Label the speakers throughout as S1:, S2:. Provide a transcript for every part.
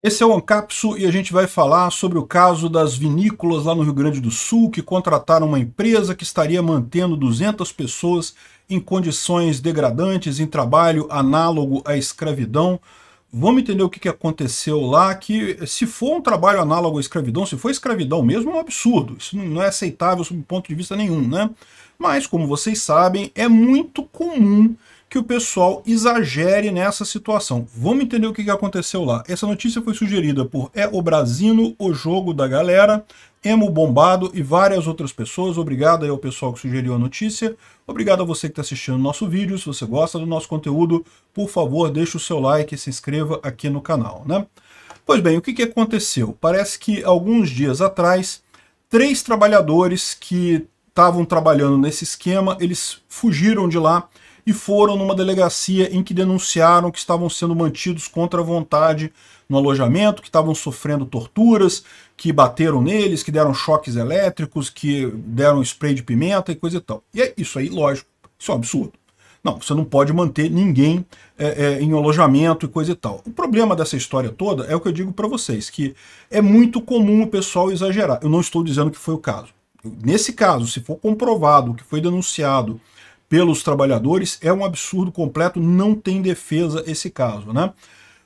S1: Esse é o AnCapsu e a gente vai falar sobre o caso das vinícolas lá no Rio Grande do Sul que contrataram uma empresa que estaria mantendo 200 pessoas em condições degradantes, em trabalho análogo à escravidão. Vamos entender o que aconteceu lá, que se for um trabalho análogo à escravidão, se for escravidão mesmo, é um absurdo. Isso não é aceitável sob ponto de vista nenhum, né? Mas, como vocês sabem, é muito comum que o pessoal exagere nessa situação. Vamos entender o que aconteceu lá. Essa notícia foi sugerida por É o Brasino, o jogo da galera, Emo Bombado e várias outras pessoas. Obrigado aí ao pessoal que sugeriu a notícia. Obrigado a você que está assistindo o nosso vídeo. Se você gosta do nosso conteúdo, por favor, deixe o seu like e se inscreva aqui no canal. Né? Pois bem, o que, que aconteceu? Parece que alguns dias atrás, três trabalhadores que estavam trabalhando nesse esquema, eles fugiram de lá e foram numa delegacia em que denunciaram que estavam sendo mantidos contra a vontade no alojamento, que estavam sofrendo torturas, que bateram neles, que deram choques elétricos, que deram spray de pimenta e coisa e tal. E é isso aí, lógico, isso é um absurdo. Não, você não pode manter ninguém é, é, em alojamento e coisa e tal. O problema dessa história toda é o que eu digo para vocês, que é muito comum o pessoal exagerar. Eu não estou dizendo que foi o caso. Nesse caso, se for comprovado que foi denunciado pelos trabalhadores, é um absurdo completo, não tem defesa esse caso, né?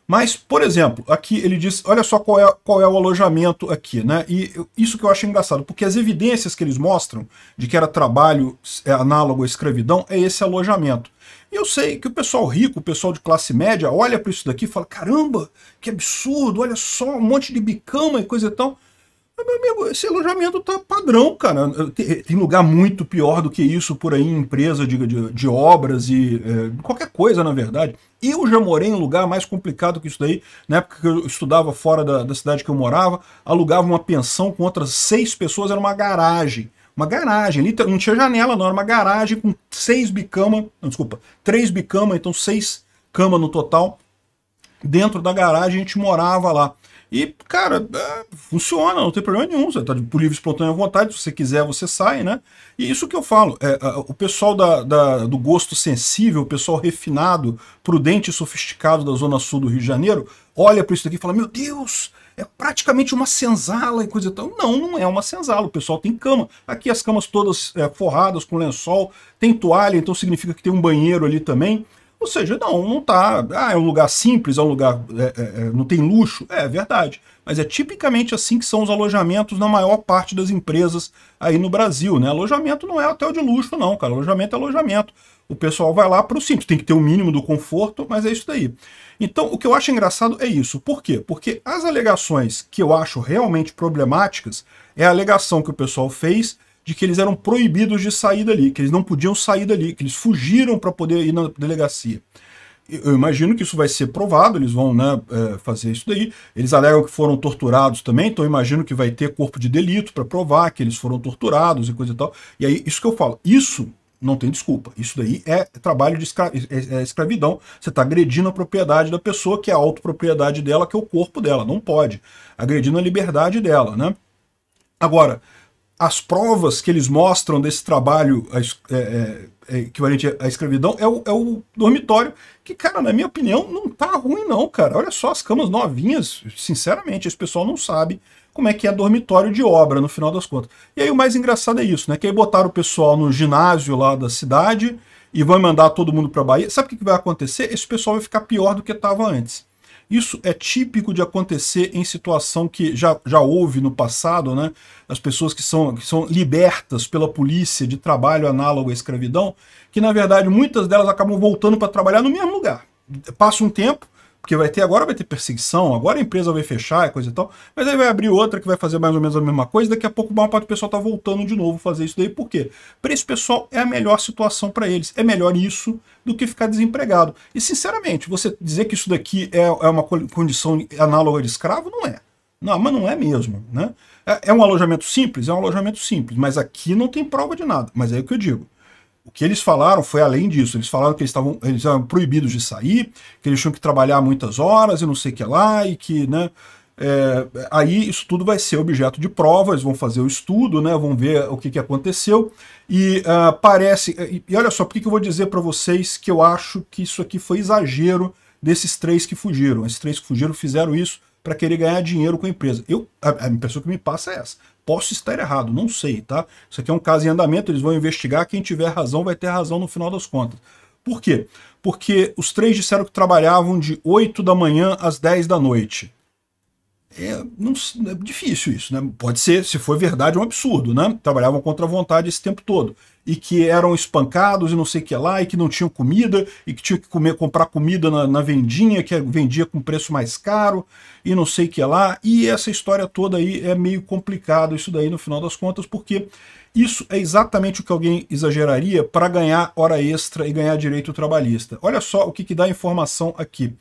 S1: Mas, por exemplo, aqui ele diz, olha só qual é, qual é o alojamento aqui, né? E isso que eu acho engraçado, porque as evidências que eles mostram de que era trabalho é, análogo à escravidão é esse alojamento. E eu sei que o pessoal rico, o pessoal de classe média, olha para isso daqui e fala, caramba, que absurdo, olha só, um monte de bicama e coisa e tal. Meu amigo, esse alojamento tá padrão, cara. Tem lugar muito pior do que isso por aí, empresa de, de, de obras e é, qualquer coisa, na verdade. Eu já morei em um lugar mais complicado que isso daí. Na época que eu estudava fora da, da cidade que eu morava, alugava uma pensão com outras seis pessoas, era uma garagem uma garagem, não tinha janela, não, era uma garagem com seis bicama, não, desculpa, três bicama, então seis camas no total. Dentro da garagem a gente morava lá. E, cara, é, funciona, não tem problema nenhum. Você tá por livre espontânea vontade, se você quiser, você sai, né? E isso que eu falo. É, o pessoal da, da, do gosto sensível, o pessoal refinado, prudente e sofisticado da Zona Sul do Rio de Janeiro, olha para isso daqui e fala: Meu Deus, é praticamente uma senzala e coisa e tal. Não, não é uma senzala. O pessoal tem cama. Aqui as camas todas é, forradas com lençol, tem toalha, então significa que tem um banheiro ali também. Ou seja, não, não tá. Ah, é um lugar simples, é um lugar. É, é, é, não tem luxo. É, é verdade. Mas é tipicamente assim que são os alojamentos na maior parte das empresas aí no Brasil, né? Alojamento não é hotel de luxo, não, cara. Alojamento é alojamento. O pessoal vai lá para o simples, tem que ter o um mínimo do conforto, mas é isso daí. Então, o que eu acho engraçado é isso. Por quê? Porque as alegações que eu acho realmente problemáticas é a alegação que o pessoal fez de que eles eram proibidos de sair dali, que eles não podiam sair dali, que eles fugiram para poder ir na delegacia. Eu imagino que isso vai ser provado, eles vão né, é, fazer isso daí. Eles alegam que foram torturados também, então imagino que vai ter corpo de delito para provar que eles foram torturados e coisa e tal. E aí, isso que eu falo, isso não tem desculpa. Isso daí é trabalho de escra é, é, é escravidão. Você está agredindo a propriedade da pessoa, que é a autopropriedade dela, que é o corpo dela. Não pode. Agredindo a liberdade dela, né? Agora, as provas que eles mostram desse trabalho é, é, é, equivalente à escravidão é o, é o, dormitório, que, cara, na minha opinião, não tá ruim não, cara. Olha só, as camas novinhas, sinceramente, esse pessoal não sabe como é que é dormitório de obra, no final das contas. E aí o mais engraçado é isso, né? Que aí botaram o pessoal no ginásio lá da cidade e vão mandar todo mundo pra Bahia. Sabe o que, que vai acontecer? Esse pessoal vai ficar pior do que estava antes. Isso é típico de acontecer em situação que já, já houve no passado, né? As pessoas que são, que são libertas pela polícia de trabalho análogo à escravidão, que na verdade muitas delas acabam voltando para trabalhar no mesmo lugar. Passa um tempo, porque vai ter agora vai ter perseguição, agora a empresa vai fechar, coisa e tal. Mas aí vai abrir outra que vai fazer mais ou menos a mesma coisa. Daqui a pouco uma parte do pessoal tá voltando de novo fazer isso daí. Por quê? para esse pessoal é a melhor situação para eles. É melhor isso do que ficar desempregado. E sinceramente, você dizer que isso daqui é, é uma condição análoga de escravo, não é. Não, mas não é mesmo, né? É, é um alojamento simples? É um alojamento simples, mas aqui não tem prova de nada. Mas é o que eu digo. O que eles falaram foi além disso. Eles falaram que eles estavam eles eram proibidos de sair, que eles tinham que trabalhar muitas horas e não sei o que lá, e que, né? É, aí isso tudo vai ser objeto de prova, eles vão fazer o estudo, né, vão ver o que, que aconteceu. E uh, parece. E, e, olha só, por que, que eu vou dizer para vocês que eu acho que isso aqui foi exagero desses três que fugiram? Esses três que fugiram fizeram isso para querer ganhar dinheiro com a empresa. Eu, a, a impressão que me passa é essa. Posso estar errado, não sei, tá? Isso aqui é um caso em andamento, eles vão investigar, quem tiver razão vai ter razão no final das contas. Por quê? Porque os três disseram que trabalhavam de 8 da manhã às 10 da noite. É, não, é difícil isso, né? Pode ser, se for verdade, um absurdo, né? Trabalhavam contra a vontade esse tempo todo. E que eram espancados e não sei o que lá, e que não tinham comida, e que tinham que comer, comprar comida na, na vendinha, que é, vendia com preço mais caro, e não sei o que lá. E essa história toda aí é meio complicado isso daí no final das contas, porque isso é exatamente o que alguém exageraria para ganhar hora extra e ganhar direito trabalhista. Olha só o que, que dá informação aqui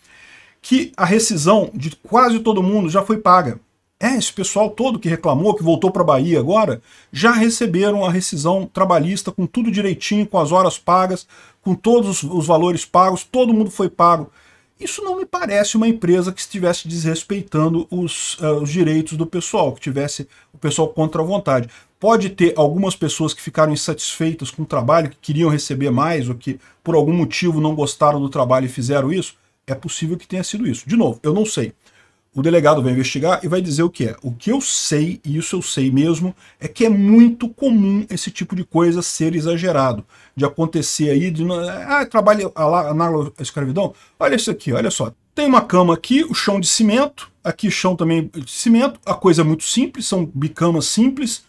S1: que a rescisão de quase todo mundo já foi paga. É, esse pessoal todo que reclamou, que voltou para a Bahia agora, já receberam a rescisão trabalhista com tudo direitinho, com as horas pagas, com todos os valores pagos, todo mundo foi pago. Isso não me parece uma empresa que estivesse desrespeitando os, uh, os direitos do pessoal, que tivesse o pessoal contra a vontade. Pode ter algumas pessoas que ficaram insatisfeitas com o trabalho, que queriam receber mais, ou que por algum motivo não gostaram do trabalho e fizeram isso? É possível que tenha sido isso. De novo, eu não sei. O delegado vai investigar e vai dizer o que é. O que eu sei, e isso eu sei mesmo, é que é muito comum esse tipo de coisa ser exagerado, de acontecer aí, de ah, trabalho ah, análogo na escravidão. Olha isso aqui, olha só. Tem uma cama aqui, o chão de cimento, aqui chão também de cimento, a coisa é muito simples, são bicamas simples,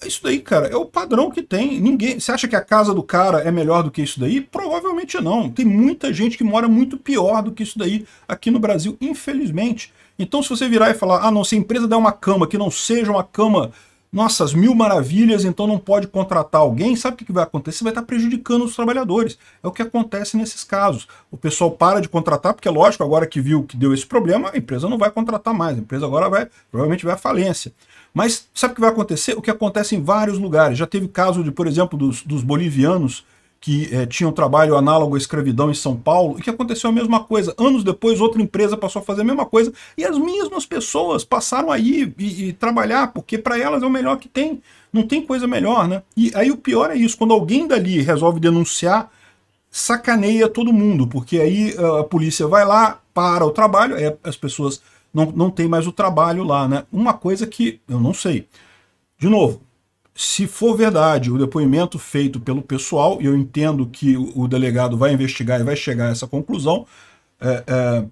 S1: é isso daí, cara, é o padrão que tem. Ninguém. Você acha que a casa do cara é melhor do que isso daí? Provavelmente não. Tem muita gente que mora muito pior do que isso daí aqui no Brasil, infelizmente. Então, se você virar e falar, ah, não, se a empresa der uma cama que não seja uma cama, nossas mil maravilhas, então não pode contratar alguém, sabe o que vai acontecer? Você vai estar prejudicando os trabalhadores. É o que acontece nesses casos. O pessoal para de contratar, porque é lógico, agora que viu que deu esse problema, a empresa não vai contratar mais. A empresa agora vai, provavelmente vai à falência. Mas sabe o que vai acontecer? O que acontece em vários lugares. Já teve caso, de, por exemplo, dos, dos bolivianos que é, tinham trabalho análogo à escravidão em São Paulo, e que aconteceu a mesma coisa. Anos depois, outra empresa passou a fazer a mesma coisa, e as mesmas pessoas passaram aí e, e trabalhar, porque para elas é o melhor que tem. Não tem coisa melhor, né? E aí o pior é isso, quando alguém dali resolve denunciar, sacaneia todo mundo, porque aí ah, a polícia vai lá, para o trabalho, aí as pessoas não, não tem mais o trabalho lá, né? Uma coisa que eu não sei. De novo, se for verdade o depoimento feito pelo pessoal, e eu entendo que o delegado vai investigar e vai chegar a essa conclusão, é, é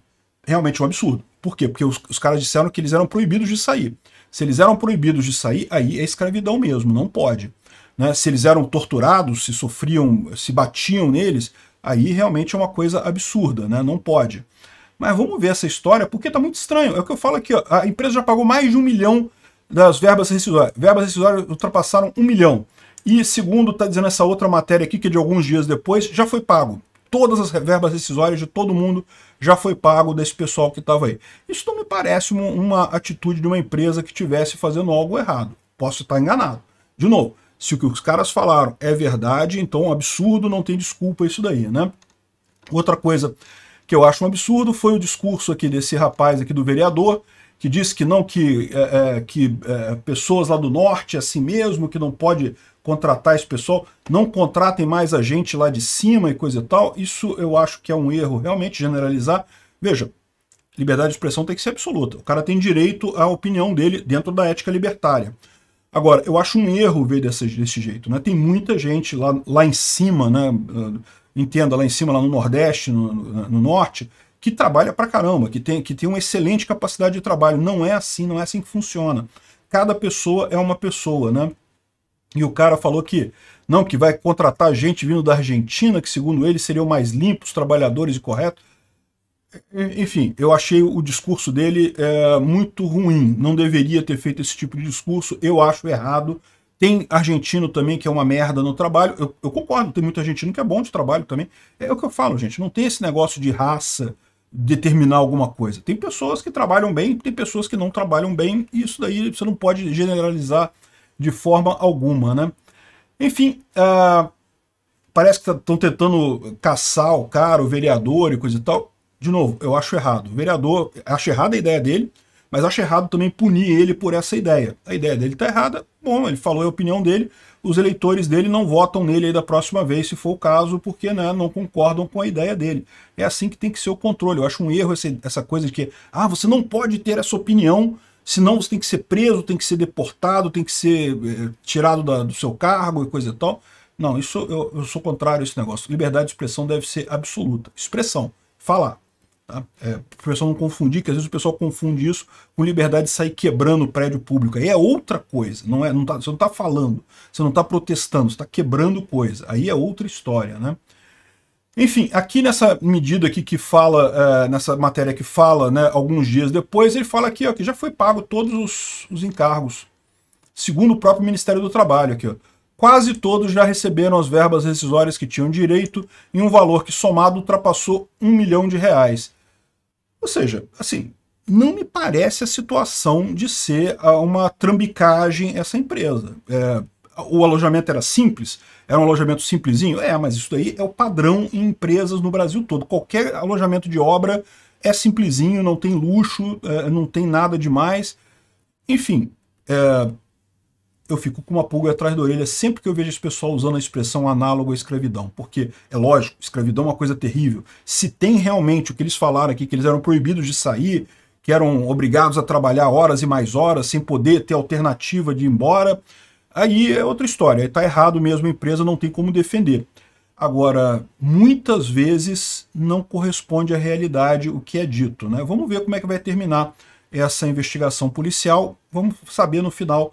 S1: realmente um absurdo. Por quê? Porque os, os, caras disseram que eles eram proibidos de sair. Se eles eram proibidos de sair, aí é escravidão mesmo, não pode. Né? Se eles eram torturados, se sofriam, se batiam neles, aí realmente é uma coisa absurda, né? não pode mas vamos ver essa história, porque tá muito estranho. É o que eu falo aqui, ó, a empresa já pagou mais de um milhão das verbas rescisórias. Verbas rescisórias ultrapassaram um milhão. E segundo, tá dizendo essa outra matéria aqui, que é de alguns dias depois, já foi pago. Todas as verbas rescisórias de todo mundo já foi pago desse pessoal que estava aí. Isso não me parece uma, uma atitude de uma empresa que estivesse fazendo algo errado. Posso estar enganado. De novo, se o que os caras falaram é verdade, então um absurdo, não tem desculpa isso daí, né? Outra coisa que eu acho um absurdo foi o discurso aqui desse rapaz aqui do vereador, que disse que não, que, é, é, que é, pessoas lá do norte, assim mesmo, que não pode contratar esse pessoal, não contratem mais a gente lá de cima e coisa e tal. Isso eu acho que é um erro realmente generalizar. Veja, liberdade de expressão tem que ser absoluta. O cara tem direito à opinião dele dentro da ética libertária. Agora, eu acho um erro ver desse, desse jeito. Né? Tem muita gente lá, lá em cima, né? entenda, lá em cima, lá no Nordeste, no, no, Norte, que trabalha pra caramba, que tem, que tem uma excelente capacidade de trabalho. Não é assim, não é assim que funciona. Cada pessoa é uma pessoa, né? E o cara falou que não, que vai contratar gente vindo da Argentina, que segundo ele seriam mais limpos, trabalhadores e corretos. Enfim, eu achei o discurso dele é, muito ruim. Não deveria ter feito esse tipo de discurso. Eu acho errado tem argentino também que é uma merda no trabalho. Eu, eu, concordo, tem muito argentino que é bom de trabalho também. É, é o que eu falo, gente. Não tem esse negócio de raça determinar alguma coisa. Tem pessoas que trabalham bem, tem pessoas que não trabalham bem. E isso daí você não pode generalizar de forma alguma, né? Enfim, uh, parece que estão tentando caçar o cara, o vereador e coisa e tal. De novo, eu acho errado. O vereador, acho errada a ideia dele. Mas acho errado também punir ele por essa ideia. A ideia dele está errada, bom, ele falou a opinião dele, os eleitores dele não votam nele da próxima vez, se for o caso, porque né, não concordam com a ideia dele. É assim que tem que ser o controle. Eu acho um erro essa coisa de que, ah, você não pode ter essa opinião, senão você tem que ser preso, tem que ser deportado, tem que ser eh, tirado da, do seu cargo e coisa e tal. Não, isso eu, eu sou contrário a esse negócio. Liberdade de expressão deve ser absoluta. Expressão, falar. Tá? É, para o pessoal não confundir, que às vezes o pessoal confunde isso com liberdade de sair quebrando o prédio público. Aí é outra coisa, não é, não tá, você não está falando, você não está protestando, você está quebrando coisa. Aí é outra história. Né? Enfim, aqui nessa medida aqui que fala, é, nessa matéria que fala, né, alguns dias depois, ele fala aqui ó, que já foi pago todos os, os encargos, segundo o próprio Ministério do Trabalho. aqui ó. Quase todos já receberam as verbas rescisórias que tinham direito em um valor que somado ultrapassou um milhão de reais ou seja, assim, não me parece a situação de ser ah, uma trambicagem essa empresa. É, o alojamento era simples, era um alojamento simplesinho? É, mas isso daí é o padrão em empresas no Brasil todo. Qualquer alojamento de obra é simplesinho, não tem luxo, é, não tem nada demais. Enfim, é, eu fico com uma pulga atrás da orelha sempre que eu vejo esse pessoal usando a expressão análogo à escravidão. Porque, é lógico, escravidão é uma coisa terrível. Se tem realmente o que eles falaram aqui, que eles eram proibidos de sair, que eram obrigados a trabalhar horas e mais horas, sem poder ter alternativa de ir embora, aí é outra história. Aí está errado mesmo, a empresa não tem como defender. Agora, muitas vezes não corresponde à realidade o que é dito. Né? Vamos ver como é que vai terminar essa investigação policial. Vamos saber no final